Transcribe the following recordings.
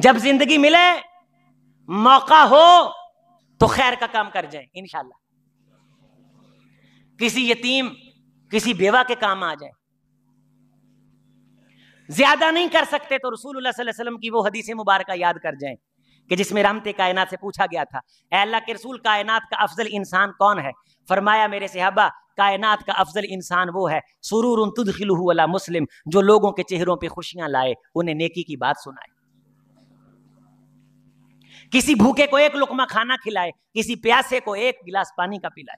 जब जिंदगी मिले मौका हो तो खैर का काम कर जाए इनशाला किसी यतीम किसी बेवा के काम आ जाए ज्यादा नहीं कर सकते तो रसूल वसल्लम की वो हदीस मुबारक याद कर जाए कि जिसमें रामते कायनात से पूछा गया था अल्लाह के रसूल कायनात का अफजल इंसान कौन है फरमाया मेरे सिहाबा कायनात का अफजल इंसान वो है सुरूर तुदखिलू मुस्लिम जो लोगों के चेहरों पर खुशियां लाए उन्हें नेकी की बात सुनाए किसी भूखे को एक लुकमा खाना खिलाए किसी प्यासे को एक गिलास पानी का पिलाए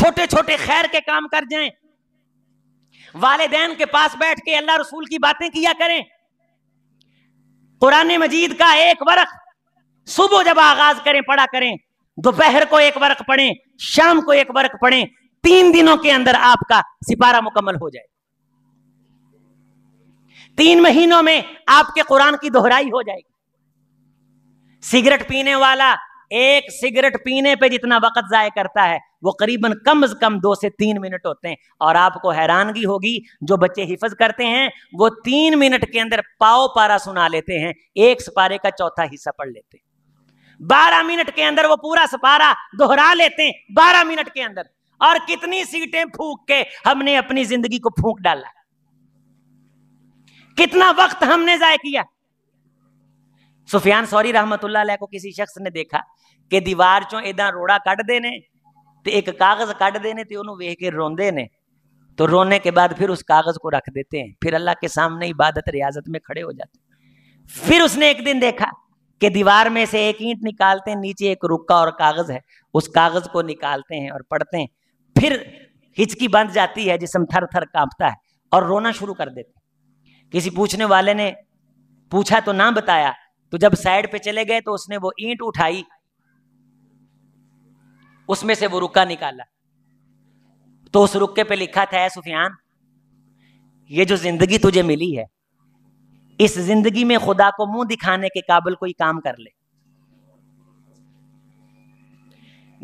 छोटे छोटे खैर के काम कर जाएं वालदेन के पास बैठ के अल्लाह रसूल की बातें किया करें कुरान मजीद का एक वर्क सुबह जब आगाज करें पढ़ा करें दोपहर को एक वर्क पढ़ें शाम को एक वर्क पढ़ें तीन दिनों के अंदर आपका सिपारा मुकम्मल हो जाए तीन महीनों में आपके कुरान की दोहराई हो जाएगी सिगरेट पीने वाला एक सिगरेट पीने पे जितना वक्त जाय करता है वो करीबन कम से कम दो से तीन मिनट होते हैं और आपको हैरानगी होगी जो बच्चे हिफज करते हैं वो तीन मिनट के अंदर पाओ पारा सुना लेते हैं एक सपारे का चौथा हिस्सा पढ़ लेते हैं बारह मिनट के अंदर वो पूरा सपारा दोहरा लेते हैं बारह मिनट के अंदर और कितनी सीटें फूक के हमने अपनी जिंदगी को फूक डाला कितना वक्त हमने जाय किया सुफियान सॉरी रहमतुल्ला को किसी शख्स ने देखा कि दीवार चो ए रोड़ा कट देने ते एक कागज कट देने ते ਉਹਨੂੰ के रोंदे ने तो रोने के बाद फिर उस कागज को रख देते हैं फिर अल्लाह के सामने इबादत रियाजत में खड़े हो जाते फिर उसने एक दिन देखा कि दीवार में से एक ईंट निकालते हैं नीचे एक रुक्का और कागज है उस कागज को निकालते हैं और पढ़ते हैं फिर हिचकी बंद जाती है जिसम थर थर कांपता है और रोना शुरू कर देते किसी पूछने वाले ने पूछा तो ना बताया तो जब साइड पे चले गए तो उसने वो ईंट उठाई उसमें से वो रुका निकाला तो उस रुके पे लिखा था सुफियान ये जो जिंदगी तुझे मिली है इस जिंदगी में खुदा को मुंह दिखाने के काबिल कोई काम कर ले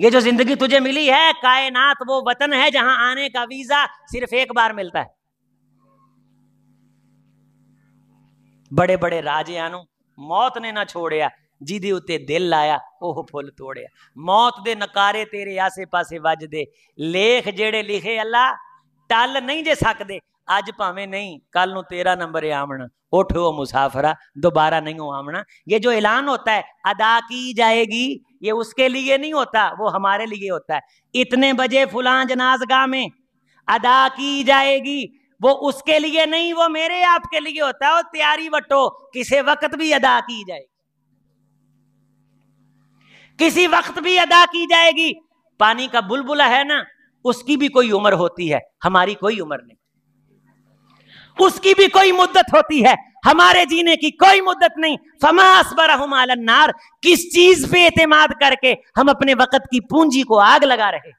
ये जो जिंदगी तुझे मिली है कायनात वो वतन है जहां आने का वीजा सिर्फ एक बार मिलता है बड़े बड़े राजे आनू मौत ने ना छोड़िया जिदे उ दिल आया ओह फुल तोड़िया मौत दे नकारे तेरे आसे पासे वजदे लेख जेड़े लिखे अला टल नहीं जे सकते अज भावे नहीं कल तेरा नंबर आवना उठ वो मुसाफरा दोबारा नहीं हो आवना ये जो ऐलान होता है अदा की जाएगी ये उसके लिए नहीं होता वो हमारे लिए होता है इतने बजे फुलां जनाजगा में अदा की जाएगी वो उसके लिए नहीं वो मेरे आपके लिए होता है और तैयारी बटो किसी वक्त भी अदा की जाएगी किसी वक्त भी अदा की जाएगी पानी का बुलबुला है ना उसकी भी कोई उम्र होती है हमारी कोई उम्र नहीं उसकी भी कोई मुद्दत होती है हमारे जीने की कोई मुद्दत नहीं फमास बरहम आलन्नार किस चीज पे एतमाद करके हम अपने वक्त की पूंजी को आग लगा रहे